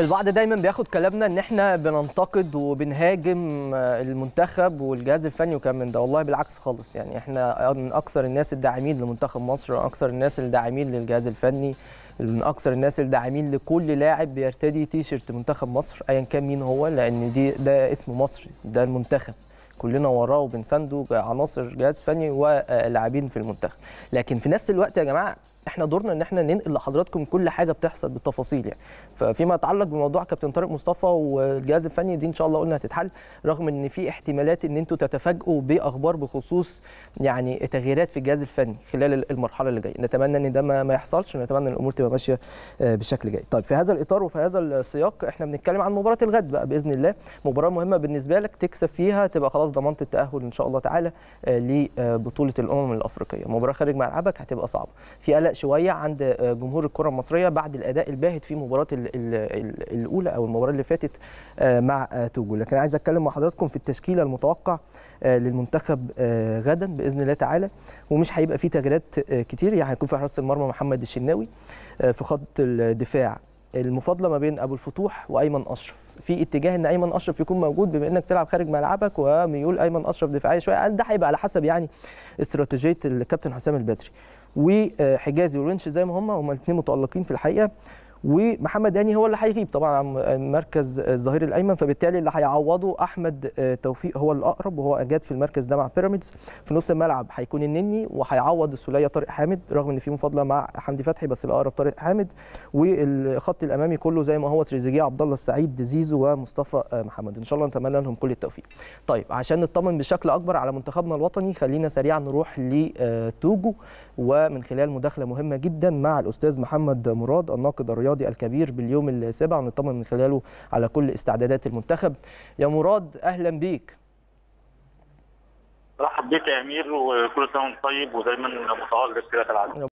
البعض دايما بياخد كلامنا ان احنا بننتقد وبنهاجم آه، المنتخب والجهاز الفني وكان من ده والله بالعكس خالص يعني احنا من اكثر الناس الداعمين لمنتخب مصر واكثر اكثر الناس الداعمين للجهاز الفني من اكثر الناس الداعمين لكل لاعب بيرتدي شيرت منتخب مصر ايا كان مين هو لان دي ده اسم مصر ده المنتخب كلنا وراه وبنسانده عناصر جهاز فني ولاعبين في المنتخب لكن في نفس الوقت يا جماعه احنا دورنا ان احنا ننقل لحضراتكم كل حاجه بتحصل بالتفاصيل يعني ففيما يتعلق بموضوع كابتن طارق مصطفى والجهاز الفني دي ان شاء الله قلنا هتتحل رغم ان في احتمالات ان انتم تتفاجئوا باخبار بخصوص يعني تغييرات في الجهاز الفني خلال المرحله اللي جايه نتمنى ان ده ما يحصلش نتمنى ان الامور تبقى ماشيه آه، بشكل جيد طيب في هذا الاطار وفي هذا السياق احنا بنتكلم عن مباراه الغد بقى باذن الله مباراه مهمه بالنسبه لك تكسب فيها تبقى خلاص ضمنت التاهل ان شاء الله تعالى آه، لبطوله الامم الافريقيه مباراه خارج ملعبك هتبقى صعبه في قلق شويه عند آه، جمهور الكره المصريه بعد الاداء الباهت في مباراه الاولى او المباراه اللي فاتت آه، مع آه، توجو لكن عايز اتكلم مع حضراتكم في التشكيله المتوقع للمنتخب غدا باذن الله تعالى ومش هيبقى فيه تغييرات كتير يعني هيكون في حراسه المرمى محمد الشناوي في خط الدفاع المفاضله ما بين ابو الفتوح وايمن اشرف في اتجاه ان ايمن اشرف يكون موجود بما انك تلعب خارج ملعبك وميول ايمن اشرف دفاعيه شويه ده هيبقى على حسب يعني استراتيجيه الكابتن حسام البدري وحجازي ورينش زي ما هم هم الاثنين متالقين في الحقيقه ومحمد هاني هو اللي هيغيب طبعا مركز الظهير الايمن فبالتالي اللي هيعوضه احمد آه، توفيق هو الاقرب وهو اجاد في المركز ده مع بيراميدز في نص الملعب هيكون النني وهيعوض السوليه طارق حامد رغم ان في مفاضله مع حمدي فتحي بس الاقرب طارق حامد والخط الامامي كله زي ما هو تريزيجيه عبد الله السعيد زيزو ومصطفى آه، محمد ان شاء الله نتمنى لهم كل التوفيق طيب عشان نطمن بشكل اكبر على منتخبنا الوطني خلينا سريعا نروح لتوجو آه، ومن خلال مداخله مهمه جدا مع الاستاذ محمد مراد الناقد الرياضي الرياضي الكبير باليوم السابع ونطمن من خلاله على كل استعدادات المنتخب يا مراد اهلا بيك رحب بيك يا امير وكل سنه وانت طيب ودايما متواجد في العالم